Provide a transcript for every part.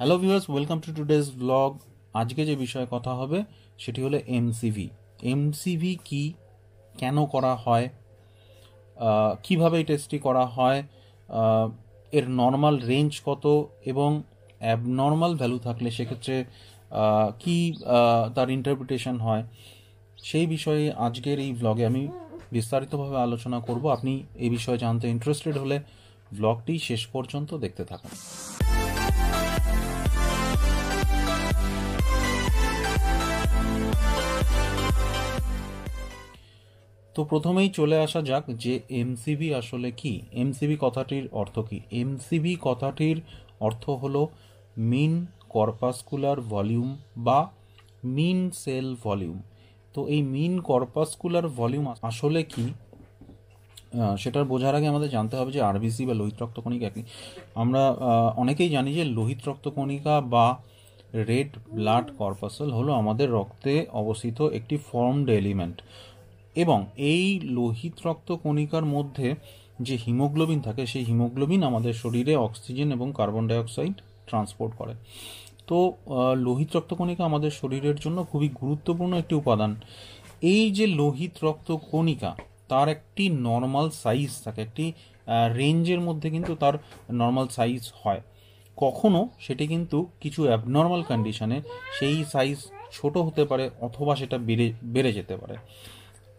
hello viewers welcome to today's blog আজকে যে বিষয়ে কথা হবে সেটি হলো এমসিভি এমসিভি কি কেন করা হয় কিভাবে এই টেস্টটি করা হয় এর নর্মাল রেঞ্জ কত এবং অ্যাবনর্মাল ভ্যালু থাকলে সেক্ষেত্রে কি তার ইন্টারপ্রিটেশন হয় সেই বিষয়ে আজকের এই ব্লগে আমি বিস্তারিতভাবে আলোচনা করব আপনি এই বিষয়ে জানতে ইন্টারেস্টেড হলে ব্লগটি শেষ পর্যন্ত দেখতে থাকুন তো প্রথমেই চলে আসা যাক যে এমসিবি আসলে কি এমসিবি কথাটির অর্থ কি এমসিবি কথাটির অর্থ হলো মিন কর্পাসকুলার ভলিউম বা মিন সেল ভলিউম তো এই মিন কর্পাসকুলার ভলিউম আসলে কি সেটার বোঝার আগে আমাদের জানতে হবে যে আরবিসি বা লোহিত রক্তকণিকা কি আমরা অনেকেই জানি যে লোহিত রক্তকণিকা বা রেড ব্লাড কর্পাসল হলো আমাদের রক্তে অবস্থিত একটি ফর্মড এলিমেন্ট এবং এই লোহিত রক্ত কণিকার মধ্যে যে হিমোগ্লোবিন থাকে সেই হিমোগ্লোবিন আমাদের শরীরে অক্সিজেন এবং কার্বন ডাইঅক্সাইড ট্রান্সপোর্ট করে তো লোহিত রক্তকণিকা আমাদের শরীরের জন্য খুবই গুরুত্বপূর্ণ একটি উপাদান এই যে লোহিত রক্তকণিকা তার একটি নর্মাল সাইজ থাকে একটি রেঞ্জের মধ্যে কিন্তু তার নর্মাল সাইজ হয় কখনো সেটি কিন্তু কিছু অ্যাবনর্মাল কন্ডিশনে সেই সাইজ ছোট হতে পারে অথবা সেটা বেড়ে বেড়ে যেতে পারে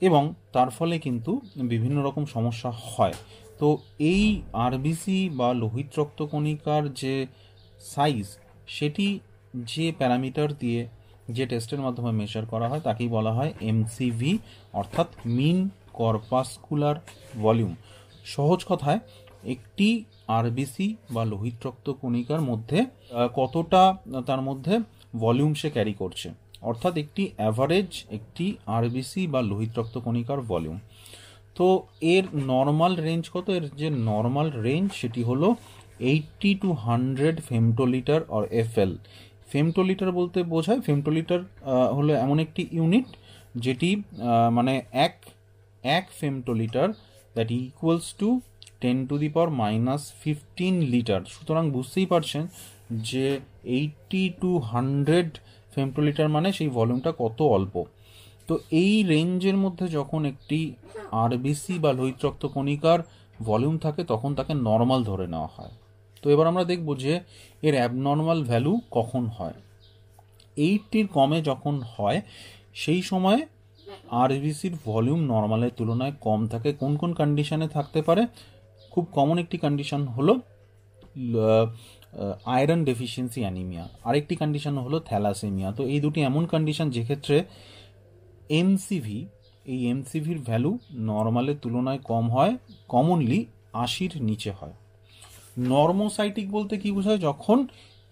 এবং তার ফলে কিন্তু বিভিন্ন রকম সমস্যা হয় তো এই আরবিসি বা লোহিত রক্তকণিকার যে সাইজ সেটি যে প্যারামিটার দিয়ে যে টেস্টের মাধ্যমে মেজার করা হয় তাকেই বলা হয় এমসিভি অর্থাৎ মিন কর্পাসকুলার ভলিউম সহজ কথায় একটি আরবিসি বা লোহিত রক্তকণিকার মধ্যে কতটা তার মধ্যে ভলিউম সে ক্যারি করছে অর্থাৎ একটি অ্যাভারেজ একটি আরবিসি বা লোহিত রক্তকণিকার ভলিউম তো এর নর্মাল রেঞ্জ কত এর যে নর্মাল রেঞ্জ সেটি হলো eighty two hundred femtolitre or L femtolitre বলতে বোঝায় ফেমটোলিটার হলো এমন একটি ইউনিট যেটি মানে এক এক femtolitre that equals to ten to the power minus fifteen litre সুতরাং বুঝতেই পারছেন যে এইটটি টু হান্ড্রেড ফেমটোলিটার মানে সেই ভলিউমটা কত অল্প তো এই রেঞ্জের মধ্যে যখন একটি আরবিসি বা লোহিতরক্ত কণিকার ভলিউম থাকে তখন তাকে নর্মাল ধরে নেওয়া হয় তো এবার আমরা দেখব যে এর অ্যাবনর্মাল ভ্যালু কখন হয় এইটটির কমে যখন হয় সেই সময় আরবিসির ভলিউম নর্মালের তুলনায় কম থাকে কোন কোন কন্ডিশানে থাকতে পারে খুব কমন একটি কন্ডিশান হলো আয়রন ডেফিসিয়েন্সি অ্যানিমিয়া আরেকটি কন্ডিশন হলো থ্যালাসেমিয়া তো এই দুটি এমন কন্ডিশন যেক্ষেত্রে এমসিভি এই এমসিভির ভ্যালু নর্মালের তুলনায় কম হয় কমনলি আশির নিচে হয় নর্মোসাইটিক বলতে কী বোঝায় যখন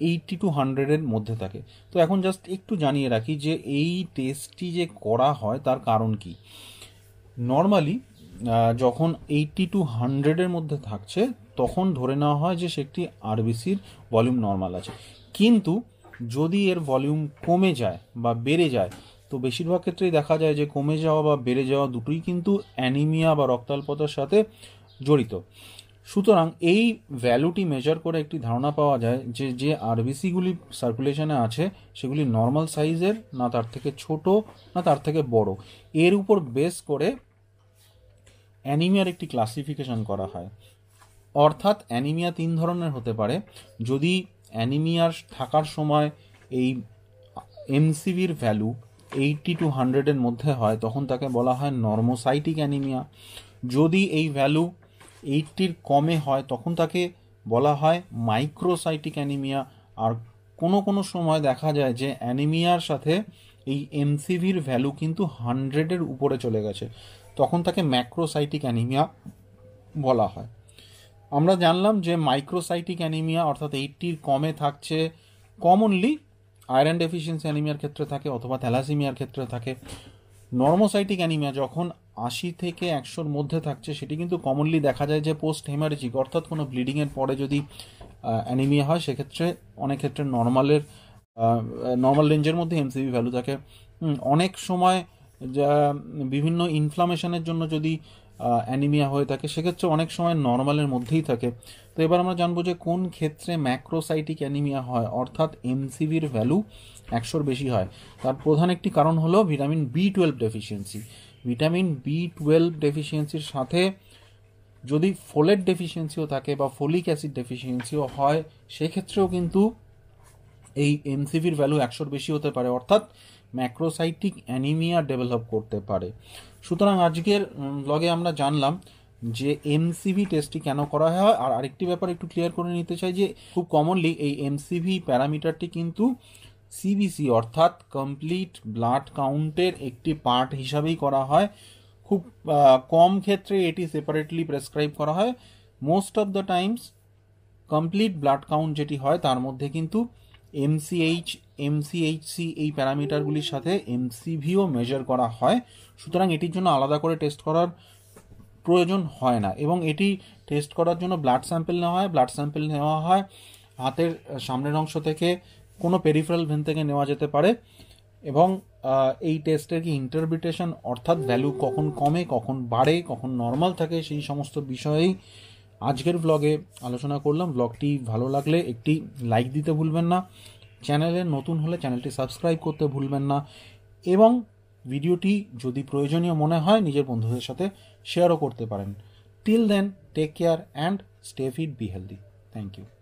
এইটি টু হান্ড্রেডের মধ্যে থাকে তো এখন জাস্ট একটু জানিয়ে রাখি যে এই টেস্টটি যে করা হয় তার কারণ কি নর্মালি যখন এইটি টু হান্ড্রেডের মধ্যে থাকছে তখন ধরে নেওয়া হয় যে সে একটি আরবিসির ভলিউম নর্মাল আছে কিন্তু যদি এর ভলিউম কমে যায় বা বেড়ে যায় তো বেশিরভাগ ক্ষেত্রেই দেখা যায় যে কমে যাওয়া বা বেড়ে যাওয়া দুটোই কিন্তু অ্যানিমিয়া বা রক্তাল্পতার সাথে জড়িত সুতরাং এই ভ্যালুটি মেজার করে একটি ধারণা পাওয়া যায় যে যে আরবিসিগুলি সার্কুলেশনে আছে সেগুলি নর্মাল সাইজের না তার থেকে ছোট না তার থেকে বড় এর উপর বেস করে অ্যানিমিয়ার একটি ক্লাসিফিকেশন করা হয় অর্থাৎ অ্যানিমিয়া তিন ধরনের হতে পারে যদি অ্যানিমিয়ার থাকার সময় এই এমসিভির ভ্যালু এইটি টু হান্ড্রেডের মধ্যে হয় তখন তাকে বলা হয় নর্মোসাইটিক অ্যানিমিয়া যদি এই ভ্যালু এইটটির কমে হয় তখন তাকে বলা হয় মাইক্রোসাইটিক অ্যানিমিয়া আর কোনো কোনো সময় দেখা যায় যে অ্যানিমিয়ার সাথে এই এমসিভির ভ্যালু কিন্তু হান্ড্রেডের উপরে চলে গেছে তখন তাকে ম্যাক্রোসাইটিক অ্যানিমিয়া বলা হয় আমরা জানলাম যে মাইক্রোসাইটিক অ্যানিমিয়া অর্থাৎ এইটটির কমে থাকছে কমনলি আয়রন ডেফিসিয়েন্সি অ্যানিমিয়ার ক্ষেত্রে থাকে অথবা থ্যালাসিমিয়ার ক্ষেত্রে থাকে নর্মোসাইটিক অ্যানিমিয়া যখন আশি থেকে একশোর মধ্যে থাকছে সেটি কিন্তু কমনলি দেখা যায় যে পোস্ট হেমারেজিক অর্থাৎ কোনো ব্লিডিংয়ের পরে যদি অ্যানিমিয়া হয় সেক্ষেত্রে অনেক ক্ষেত্রে নর্মালের নর্মাল রেঞ্জের মধ্যে এমসিবি ভ্যালু থাকে অনেক সময় যা বিভিন্ন ইনফ্লামেশনের জন্য যদি অ্যানিমিয়া হয়ে থাকে সেক্ষেত্রে অনেক সময় নর্মালের মধ্যেই থাকে তো এবার আমরা জানবো যে কোন ক্ষেত্রে ম্যাক্রোসাইটিক অ্যানিমিয়া হয় অর্থাৎ এমসিভির ভ্যালু একশোর বেশি হয় তার প্রধান একটি কারণ হলো vitamin B twelve deficiency vitamin B twelve ডেফিসিয়েন্সির সাথে যদি ফোলেট ডেফিসিয়েন্সিও থাকে বা ফোলিক অ্যাসিড ডেফিসিয়েন্সিও হয় সেক্ষেত্রেও কিন্তু এই এমসিভির ভ্যালু একশোর বেশি হতে পারে অর্থাৎ ম্যাক্রোসাইটিক অ্যানিমিয়া ডেভেলপ করতে পারে সুতরাং আজকের লগে আমরা জানলাম যে এমসিভি টেস্টটি কেন করা হয় আর আরেকটি ব্যাপার একটু ক্লিয়ার করে নিতে চাই যে খুব কমনলি এই এমসিভি প্যারামিটারটি কিন্তু সিবিসি অর্থাৎ কমপ্লিট ব্লাড কাউন্টের একটি পার্ট হিসাবেই করা হয় খুব কম ক্ষেত্রে এটি সেপারেটলি প্রেসক্রাইব করা হয় most of the times complete blood count যেটি হয় তার মধ্যে কিন্তু এমসিএইচ এমসিএইচসি এই প্যারামিটারগুলির সাথে এমসিভিও মেজার করা হয় সুতরাং এটির জন্য আলাদা করে টেস্ট করার প্রয়োজন হয় না এবং এটি টেস্ট করার জন্য ব্লাড স্যাম্পেল নেওয়া হয় ব্লাড স্যাম্পেল নেওয়া হয় হাতের সামনের অংশ থেকে কোনো পেরিফেরাল ভেন থেকে নেওয়া যেতে পারে এবং এই টেস্টের কি ইন্টারপ্রিটেশন অর্থাৎ ভ্যালু কখন কমে কখন বাড়ে কখন নর্মাল থাকে সেই সমস্ত বিষয়েই আজকের ব্লগে আলোচনা করলাম ব্লগটি ভালো লাগলে একটি লাইক দিতে ভুলবেন না চ্যানেলে নতুন হলে চ্যানেলটি সাবস্ক্রাইব করতে ভুলবেন না এবং ভিডিওটি যদি প্রয়োজনীয় মনে হয় নিজের বন্ধুদের সাথে শেয়ারও করতে পারেন till then take care and stay fit be healthy thank you